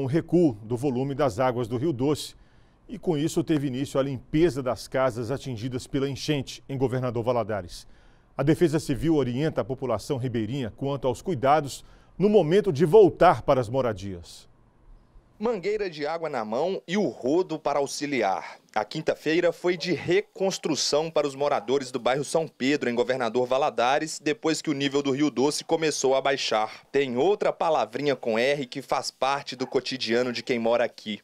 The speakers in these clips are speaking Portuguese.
um recuo do volume das águas do Rio Doce e com isso teve início a limpeza das casas atingidas pela enchente em Governador Valadares. A Defesa Civil orienta a população ribeirinha quanto aos cuidados no momento de voltar para as moradias. Mangueira de água na mão e o rodo para auxiliar. A quinta-feira foi de reconstrução para os moradores do bairro São Pedro, em Governador Valadares, depois que o nível do Rio Doce começou a baixar. Tem outra palavrinha com R que faz parte do cotidiano de quem mora aqui: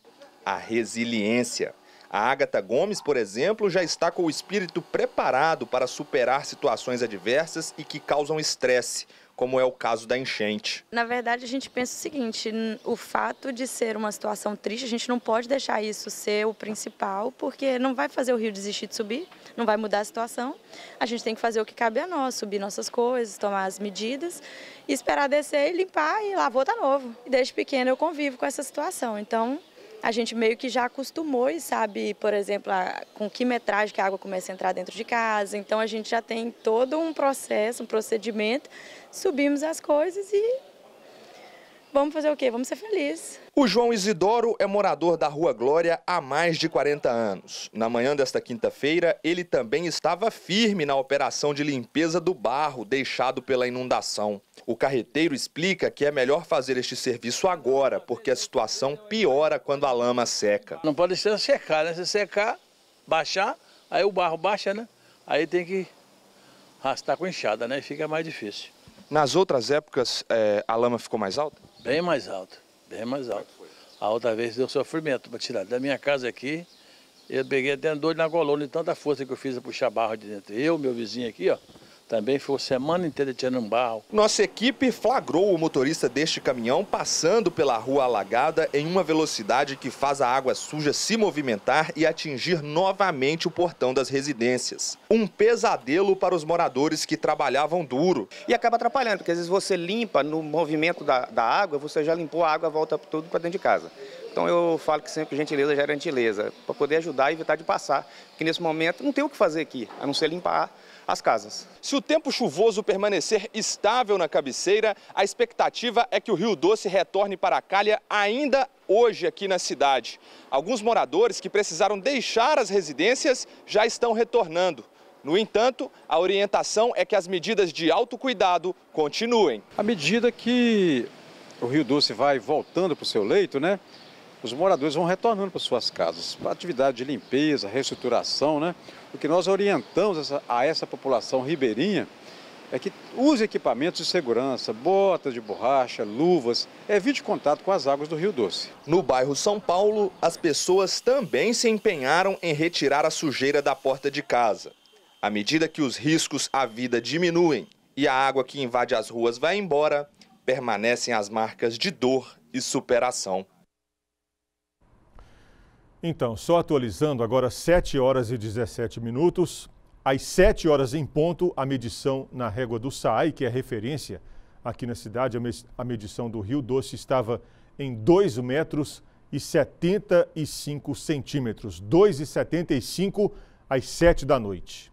a resiliência. A Agatha Gomes, por exemplo, já está com o espírito preparado para superar situações adversas e que causam estresse como é o caso da enchente. Na verdade, a gente pensa o seguinte: o fato de ser uma situação triste, a gente não pode deixar isso ser o principal, porque não vai fazer o rio desistir de subir, não vai mudar a situação. A gente tem que fazer o que cabe a nós, subir nossas coisas, tomar as medidas, esperar descer, limpar e vou tá novo. desde pequeno eu convivo com essa situação, então a gente meio que já acostumou e sabe, por exemplo, a, com que metragem que a água começa a entrar dentro de casa. Então a gente já tem todo um processo, um procedimento, subimos as coisas e vamos fazer o quê? Vamos ser felizes. O João Isidoro é morador da Rua Glória há mais de 40 anos. Na manhã desta quinta-feira, ele também estava firme na operação de limpeza do barro deixado pela inundação. O carreteiro explica que é melhor fazer este serviço agora, porque a situação piora quando a lama seca. Não pode ser secar, né? Se secar, baixar, aí o barro baixa, né? Aí tem que arrastar com enxada, né? Fica mais difícil. Nas outras épocas, é, a lama ficou mais alta? Bem mais alto, bem mais é alto. A outra vez deu sofrimento para tirar da minha casa aqui. Eu peguei até dor na coluna de tanta força que eu fiz para puxar barro de dentro. Eu, meu vizinho aqui, ó. Também foi semana inteira tirando um barro. Nossa equipe flagrou o motorista deste caminhão passando pela rua alagada em uma velocidade que faz a água suja se movimentar e atingir novamente o portão das residências. Um pesadelo para os moradores que trabalhavam duro. E acaba atrapalhando, porque às vezes você limpa no movimento da, da água, você já limpou a água, volta tudo para dentro de casa. Então eu falo que sempre gentileza gera gentileza, para poder ajudar e evitar de passar, porque nesse momento não tem o que fazer aqui, a não ser limpar as casas. Se o tempo chuvoso permanecer estável na cabeceira, a expectativa é que o Rio Doce retorne para a calha ainda hoje aqui na cidade. Alguns moradores que precisaram deixar as residências já estão retornando. No entanto, a orientação é que as medidas de autocuidado continuem. À medida que o Rio Doce vai voltando para o seu leito, né? os moradores vão retornando para suas casas, para atividade de limpeza, reestruturação, né? O que nós orientamos essa, a essa população ribeirinha é que use equipamentos de segurança, botas de borracha, luvas, evite contato com as águas do Rio Doce. No bairro São Paulo, as pessoas também se empenharam em retirar a sujeira da porta de casa. À medida que os riscos à vida diminuem e a água que invade as ruas vai embora, permanecem as marcas de dor e superação. Então, só atualizando, agora 7 horas e 17 minutos. Às 7 horas em ponto, a medição na régua do SAAI, que é referência aqui na cidade, a medição do Rio Doce estava em 2 metros e 75 centímetros. 2,75 às 7 da noite.